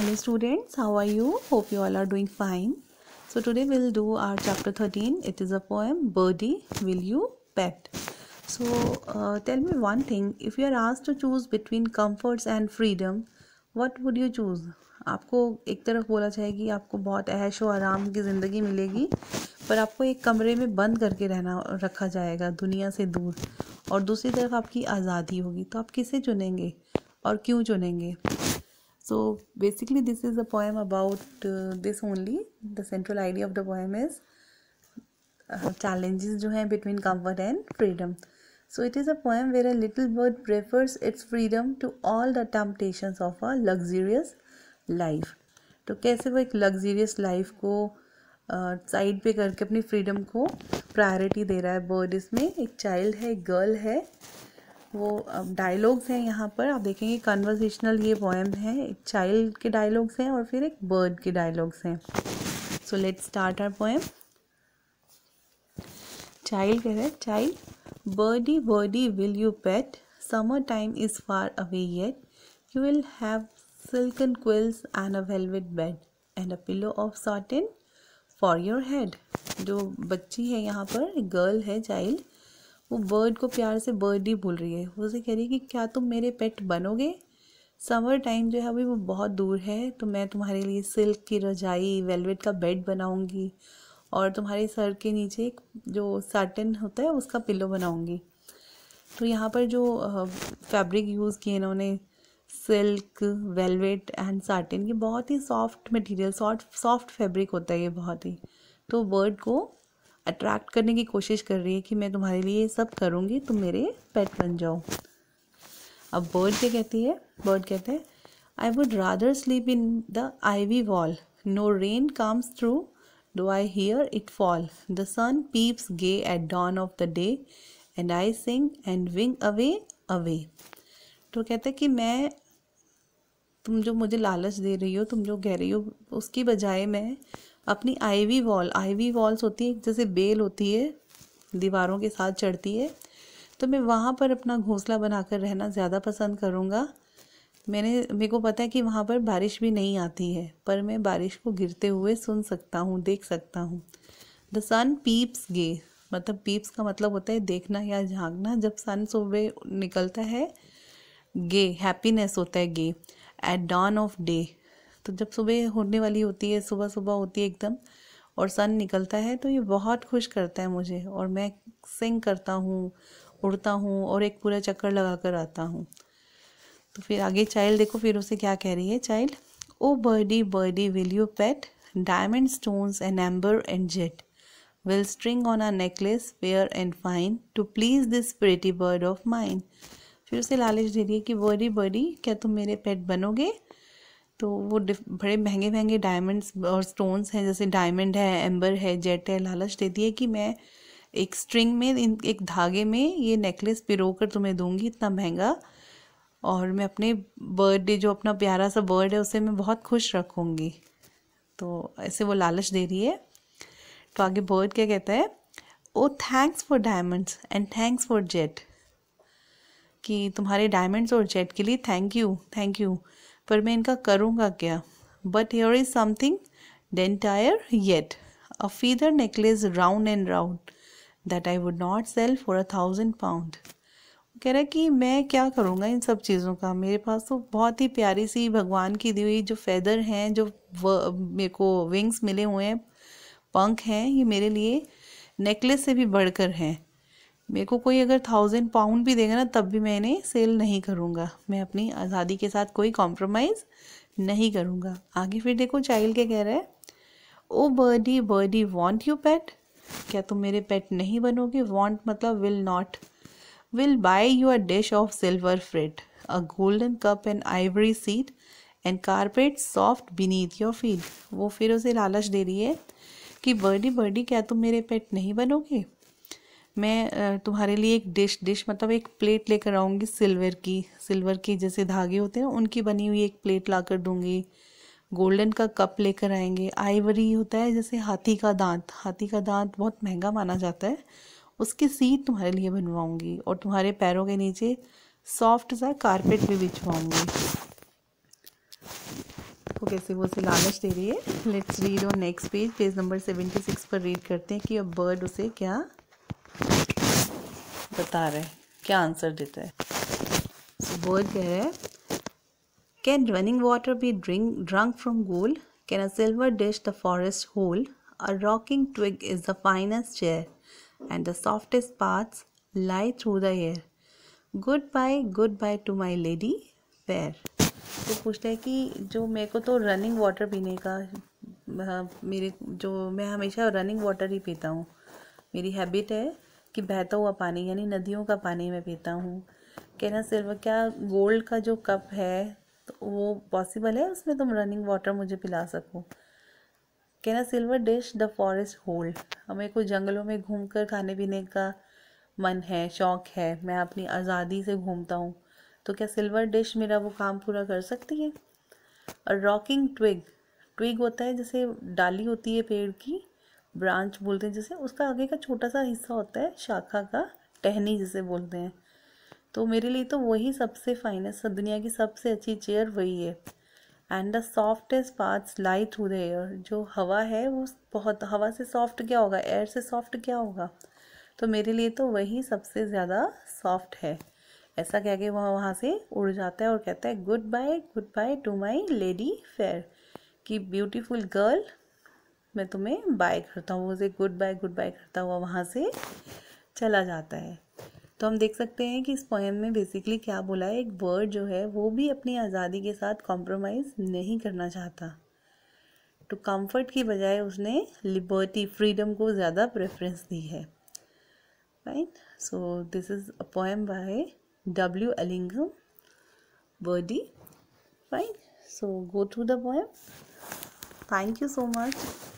hello students how are you hope you all are doing fine so today we'll do our chapter 13 it is a poem birdie will you pet so uh, tell me one thing if you are asked to choose between comforts and freedom what would you choose आपको एक तरफ बोला जाए कि आपको बहुत ऐश और आराम की ज़िंदगी मिलेगी पर आपको एक कमरे में बंद करके रहना रखा जाएगा दुनिया से दूर और दूसरी तरफ आपकी आज़ादी होगी तो आप किसे चुनेंगे और क्यों चुनेंगे so basically this is a poem about uh, this only the central idea of the poem is uh, challenges jo hain between comfort and freedom so it is a poem where a little bird prefers its freedom to all the temptations of a luxurious life to kaise wo ek luxurious life ko side uh, पे करके अपनी freedom को priority दे रहा है bird इसमें एक child है एक गर्ल है वो डायलॉग्स हैं यहाँ पर आप देखेंगे कन्वर्सेशनल ये पोएम हैं एक चाइल्ड के डायलॉग्स हैं और फिर एक बर्ड के डायलॉग्स हैं so let start our poem child कह रहे हैं child birdie birdie will you pet summer time is far away yet you will have silken quills and a velvet bed and a pillow of satin for your head जो बच्ची है यहाँ पर girl है child वो bird को प्यार से बर्ड ही बोल रही है वो उसे कह रही है कि क्या तुम मेरे पेट बनोगे समर टाइम जो है अभी वो बहुत दूर है तो मैं तुम्हारे लिए सिल्क की रजाई वेलवेट का बेड बनाऊंगी और तुम्हारे सर के नीचे एक जो साटन होता है उसका पिल्लो बनाऊंगी तो यहाँ पर जो फैब्रिक यूज़ किए इन्होंने सिल्क वेलवेट एंड साटिन ये बहुत ही soft material soft soft fabric होता है ये बहुत ही तो बर्ड को अट्रैक्ट करने की कोशिश कर रही है कि मैं तुम्हारे लिए ये सब करूँगी तुम मेरे पेट बन जाओ अब बर्ड क्या कहती है बर्ड कहते हैं I would rather sleep in the ivy wall no rain comes through though I hear it fall the sun peeps gay at dawn of the day and I sing and wing away away तो कहते हैं कि मैं तुम जो मुझे लालच दे रही हो तुम जो कह रही हो उसकी बजाय मैं अपनी आईवी वॉल आईवी वॉल्स होती है जैसे बेल होती है दीवारों के साथ चढ़ती है तो मैं वहाँ पर अपना घोंसला बनाकर रहना ज़्यादा पसंद करूँगा मैंने मेरे को पता है कि वहाँ पर बारिश भी नहीं आती है पर मैं बारिश को गिरते हुए सुन सकता हूँ देख सकता हूँ द सन पीप्स गे मतलब पीप्स का मतलब होता है देखना या झांकना जब सन सुबह निकलता है गे हैप्पीनेस होता है gay at dawn of day तो जब सुबह होने वाली होती है सुबह सुबह होती है एकदम और सन निकलता है तो ये बहुत खुश करता है मुझे और मैं सिंग करता हूँ उड़ता हूँ और एक पूरा चक्कर लगा कर आता हूँ तो फिर आगे चाइल्ड देखो फिर उसे क्या कह रही है child O birdie birdie will you pet diamond stones and amber and jet will string on a necklace fair and fine to please this pretty bird of mind फिर उसे लालच दे रही है कि बर्डी बर्डी क्या तुम मेरे पेट बनोगे तो वो बड़े महंगे महंगे डायमंड्स और स्टोन्स हैं जैसे डायमंड है एम्बर है जेट है लालच देती है कि मैं एक स्ट्रिंग में इन एक धागे में ये नेकलेस पिरो कर तुम्हें दूंगी इतना महंगा और मैं अपने बर्थडे जो अपना प्यारा सा बर्ड है उसे मैं बहुत खुश रखूँगी तो ऐसे वो लालच दे रही है तो आगे बर्ड क्या कहता है O thanks for diamonds and thanks for jet कि तुम्हारे डायमंड्स और जेट के लिए थैंक यू थैंक यू पर मैं इनका करूँगा क्या but here is something dainty yet a feather necklace round and round that I would not sell for a thousand pound कह रहा है कि मैं क्या करूँगा इन सब चीज़ों का मेरे पास तो बहुत ही प्यारी सी भगवान की दी हुई जो फेदर हैं जो मेरे को विंग्स मिले हुए हैं पंख हैं ये मेरे लिए नेकलेस से भी बढ़कर हैं મેકો કોઈ અગર 1000 પાઉન્ડ ભી દેગા ના તબ ભી મેને સેલ નહીં કરુંગા મે અપની આઝાદી કે સાથ કોઈ કમ્પ્રમાઇઝ નહીં કરુંગા આગે ફિર દેખો ચાઇલ્ડ કે કહે રહા હે O birdie birdie won't you bed ક્યા તુમ મેરે બેડ નહીં બનોગે વોન્ટ મતલબ will not will buy your dish of silver fret a golden cup and ivory seat and carpet soft beneath your feet વો ફિર ઉસે લાલચ દે રહી હે કે બર્ડી બર્ડી ક્યા તુમ મેરે બેડ નહીં બનોગે मैं तुम्हारे लिए एक डिश डिश मतलब एक प्लेट लेकर आऊँगी सिल्वर की सिल्वर की जैसे धागे होते हैं उनकी बनी हुई एक प्लेट ला कर दूँगी गोल्डन का कप लेकर आएंगे आइवरी होता है जैसे हाथी का दांत हाथी का दांत बहुत महंगा माना जाता है उसकी सीट तुम्हारे लिए बनवाऊँगी और तुम्हारे पैरों के नीचे सॉफ्ट सा कारपेट भी बिछवाऊँगी तो कैसे वो उसे लालच दे रही है let's read on next page page number seventy six पर रीड करते हैं कि अब बर्ड उसे क्या बता रहे हैं क्या आंसर देता है बोल कह रहे हैं can running water be drink drunk from gold can a silver dish the forest hold a rocking twig is the finest chair and the softest parts lie through the air goodbye goodbye to my lady fair तो पूछते हैं कि जो मेरे को तो running water पीने का हाँ, मेरे जो मैं हमेशा रनिंग वाटर ही पीता हूँ मेरी हैबिट है कि बहता हुआ पानी यानी नदियों का पानी मैं पीता हूँ कहना सिर्फ क्या गोल्ड का जो कप है तो वो पॉसिबल है उसमें तुम रनिंग वाटर मुझे पिला सको कहना silver dish the forest hold हमें को जंगलों में घूम कर खाने पीने का मन है शौक़ है मैं अपनी आज़ादी से घूमता हूँ तो क्या सिल्वर डिश मेरा वो काम पूरा कर सकती है और रॉकिंग ट्विग ट्विग होता है जैसे डाली होती है पेड़ की ब्रांच बोलते हैं जैसे उसका आगे का छोटा सा हिस्सा होता है शाखा का टहनी जिसे बोलते हैं तो मेरे लिए तो वही सबसे फाइनेस्ट दुनिया की सबसे अच्छी चेयर वही है and the softest parts lie through the air जो हवा है वो बहुत हवा से सॉफ्ट क्या होगा एयर से सॉफ्ट क्या होगा तो मेरे लिए तो वही सबसे ज़्यादा सॉफ्ट है ऐसा कह के वह वहाँ से उड़ जाता है और कहता है goodbye goodbye to my lady fair की ब्यूटीफुल गर्ल मैं तुम्हें बाय करता हूँ उसे गुड बाय गुड बाय करता हुआ वहाँ से चला जाता है तो हम देख सकते हैं कि इस पोएम में बेसिकली क्या बोला है एक बर्ड जो है वो भी अपनी आज़ादी के साथ कॉम्प्रोमाइज़ नहीं करना चाहता तो कंफर्ट की बजाय उसने लिबर्टी फ्रीडम को ज़्यादा प्रेफरेंस दी है right so this is a poem by W Allingham birdie right so go to the poem thank you so much